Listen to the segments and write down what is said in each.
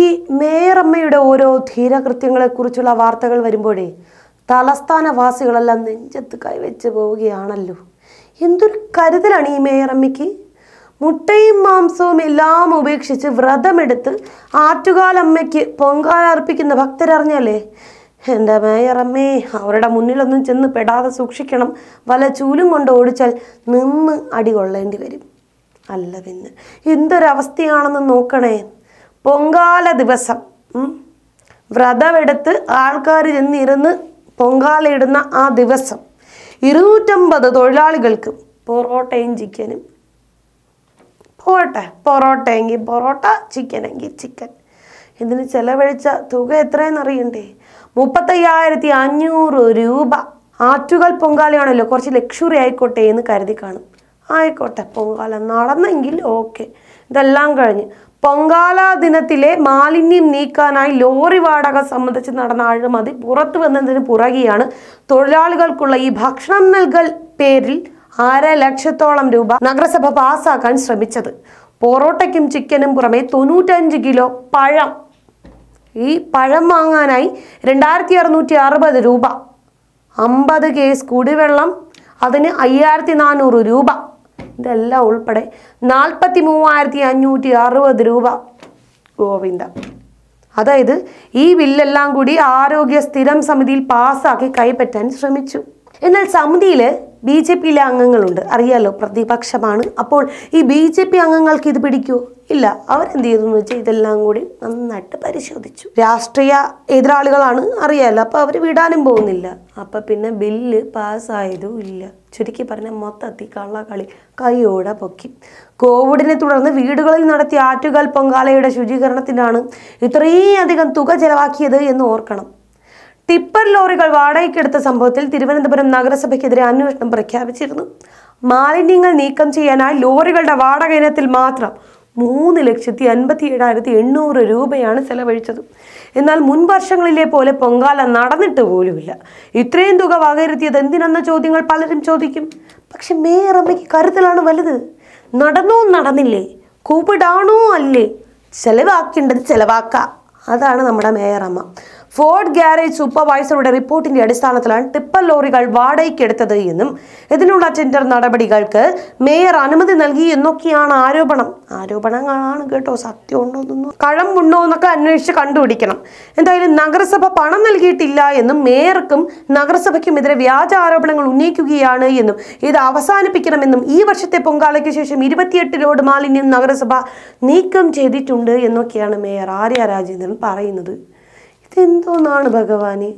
ഈ മേയറമ്മയുടെ ഓരോ ധീരകൃത്യങ്ങളെക്കുറിച്ചുള്ള വാർത്തകൾ വരുമ്പോഴേ തലസ്ഥാനവാസികളെല്ലാം നെഞ്ചത്ത് കൈവച്ച് പോവുകയാണല്ലോ എന്തൊരു കരുതലാണ് ഈ മേയറമ്മയ്ക്ക് മുട്ടയും മാംസവും എല്ലാം ഉപേക്ഷിച്ച് വ്രതമെടുത്ത് ആറ്റുകാലമ്മയ്ക്ക് പൊങ്കാല അർപ്പിക്കുന്ന ഭക്തരറിഞ്ഞല്ലേ എൻ്റെ മേയറമ്മേ അവരുടെ മുന്നിലൊന്നും ചെന്ന് പെടാതെ സൂക്ഷിക്കണം വല ചൂലും കൊണ്ട് ഓടിച്ചാൽ നിന്ന് അടി കൊള്ളേണ്ടി വരും അല്ല പിന്നെ എന്തൊരവസ്ഥയാണെന്ന് നോക്കണേ പൊങ്കാല ദിവസം വ്രതമെടുത്ത് ആൾക്കാർ ചെന്നിരുന്ന് പൊങ്കാലയിടുന്ന ആ ദിവസം ഇരുന്നൂറ്റമ്പത് തൊഴിലാളികൾക്ക് പൊറോട്ടയും ചിക്കനും പോട്ടെ പൊറോട്ടയെങ്കിൽ പൊറോട്ട ചിക്കനെങ്കിൽ ചിക്കൻ ഇതിന് ചെലവഴിച്ച തുക എത്രയെന്ന് അറിയണ്ടേ മുപ്പത്തയ്യായിരത്തി അഞ്ഞൂറ് രൂപ ആറ്റുകൽ പൊങ്കാലയാണല്ലോ കുറച്ച് ലക്ഷറി ആയിക്കോട്ടെ എന്ന് കരുതി കാണും ആയിക്കോട്ടെ പൊങ്കാല നടന്നെങ്കിൽ ഓക്കെ ഇതെല്ലാം കഴിഞ്ഞ് പൊങ്കാല ദിനത്തിലെ മാലിന്യം നീക്കാനായി ലോറി വാടക സംബന്ധിച്ച് നടന്ന അഴിമതി പുറത്തു വന്നതിന് പുറകെയാണ് തൊഴിലാളികൾക്കുള്ള ഈ ഭക്ഷണം നൽകൽ പേരിൽ അര ലക്ഷത്തോളം രൂപ നഗരസഭ പാസ്സാക്കാൻ ശ്രമിച്ചത് പൊറോട്ടയ്ക്കും ചിക്കനും പുറമെ തൊണ്ണൂറ്റഞ്ച് കിലോ പഴം ഈ പഴം വാങ്ങാനായി രണ്ടായിരത്തി അറുന്നൂറ്റി അറുപത് രൂപ അമ്പത് കേസ് കുടിവെള്ളം അതിന് അയ്യായിരത്തി നാനൂറ് രൂപ ഇതെല്ലാം ഉൾപ്പെടെ നാൽപ്പത്തി മൂവായിരത്തി അഞ്ഞൂറ്റി അറുപത് രൂപ ഗോവിന്ദ അതായത് ഈ ബില്ലെല്ലാം കൂടി ആരോഗ്യ സ്ഥിരം സമിതിയിൽ പാസ്സാക്കി കൈപ്പറ്റാൻ ശ്രമിച്ചു എന്നാൽ സമിതിയിൽ ബി ജെ പിയിലെ അംഗങ്ങളുണ്ട് അറിയാലോ പ്രതിപക്ഷമാണ് അപ്പോൾ ഈ ബി ജെ പി അംഗങ്ങൾക്ക് ഇത് പിടിക്കുമോ ഇല്ല അവരെന്ത് ചെയ്തു എന്ന് വെച്ചാൽ ഇതെല്ലാം കൂടി നന്നായിട്ട് പരിശോധിച്ചു രാഷ്ട്രീയ എതിരാളികളാണ് അറിയാലോ അപ്പോൾ അവർ വിടാനും പോകുന്നില്ല അപ്പം പിന്നെ ബില്ല് പാസ്സായതും ഇല്ല ചുരുക്കി പറഞ്ഞ മൊത്തത്തിൽ കള്ളക്കളി കൈയോടെ പൊക്കി കോവിഡിനെ തുടർന്ന് വീടുകളിൽ നടത്തിയ ആറ്റുകാൽ പൊങ്കാലയുടെ ശുചീകരണത്തിനാണ് ഇത്രയും അധികം തുക ചെലവാക്കിയത് എന്ന് ഓർക്കണം ടിപ്പർ ലോറികൾ വാടകയ്ക്കെടുത്ത സംഭവത്തിൽ തിരുവനന്തപുരം നഗരസഭയ്ക്കെതിരെ അന്വേഷണം പ്രഖ്യാപിച്ചിരുന്നു മാലിന്യങ്ങൾ നീക്കം ചെയ്യാനായി ലോറികളുടെ വാടക ഇനത്തിൽ മാത്രം മൂന്ന് ലക്ഷത്തി അൻപത്തി ഏഴായിരത്തി എണ്ണൂറ് രൂപയാണ് ചെലവഴിച്ചത് എന്നാൽ മുൻ വർഷങ്ങളിലെ പോലെ പൊങ്കാല നടന്നിട്ട് പോലുമില്ല ഇത്രയും തുക വകയിരുത്തിയത് എന്തിനെന്ന ചോദ്യങ്ങൾ പലരും ചോദിക്കും പക്ഷെ മേയർ അമ്മയ്ക്ക് കരുതലാണ് വലുത് നടന്നോ നടന്നില്ലേ കൂപ്പിടാണോ അല്ലേ ചെലവാക്കേണ്ടത് ചെലവാക്കാം അതാണ് നമ്മുടെ മേയർ അമ്മ ഫോർഡ് ഗ്യാരേജ് സൂപ്പർവൈസറുടെ റിപ്പോർട്ടിന്റെ അടിസ്ഥാനത്തിലാണ് ടിപ്പർ ലോറികൾ വാടകയ്ക്കെടുത്തത് എന്നും ഇതിനുള്ള ടെൻഡർ നടപടികൾക്ക് മേയർ അനുമതി നൽകി എന്നൊക്കെയാണ് ആരോപണം ആരോപണങ്ങളാണ് കേട്ടോ കഴം ഉണ്ടോ എന്നൊക്കെ അന്വേഷിച്ച് കണ്ടുപിടിക്കണം എന്തായാലും നഗരസഭ പണം നൽകിയിട്ടില്ല എന്നും മേയർക്കും നഗരസഭയ്ക്കും എതിരെ വ്യാജ ആരോപണങ്ങൾ ഉന്നയിക്കുകയാണ് എന്നും ഇത് അവസാനിപ്പിക്കണമെന്നും ഈ വർഷത്തെ പൊങ്കാലയ്ക്ക് ശേഷം ഇരുപത്തിയെട്ട് ലോഡ് മാലിന്യം നഗരസഭ നീക്കം ചെയ്തിട്ടുണ്ട് എന്നൊക്കെയാണ് മേയർ ആര്യ രാജേന്ദ്രൻ പറയുന്നത് ഇതെന്തോന്നാണ് ഭഗവാനെ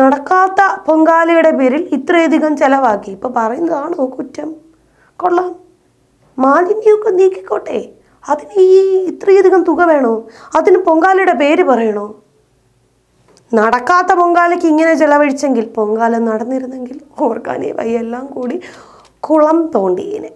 നടക്കാത്ത പൊങ്കാലയുടെ പേരിൽ ഇത്രയധികം ചെലവാക്കി ഇപ്പം പറയുന്നതാണോ കുറ്റം കൊള്ളാം മാലിന്യമൊക്കെ നീക്കിക്കോട്ടെ അതിന് ഈ ഇത്രയധികം തുക വേണോ അതിന് പൊങ്കാലയുടെ പേര് പറയണോ നടക്കാത്ത പൊങ്കാലയ്ക്ക് ഇങ്ങനെ ചിലവഴിച്ചെങ്കിൽ പൊങ്കാല നടന്നിരുന്നെങ്കിൽ ഓർക്കാനേ വയ്യെല്ലാം എല്ലാം കൂടി കുളം തോണ്ടിയേനെ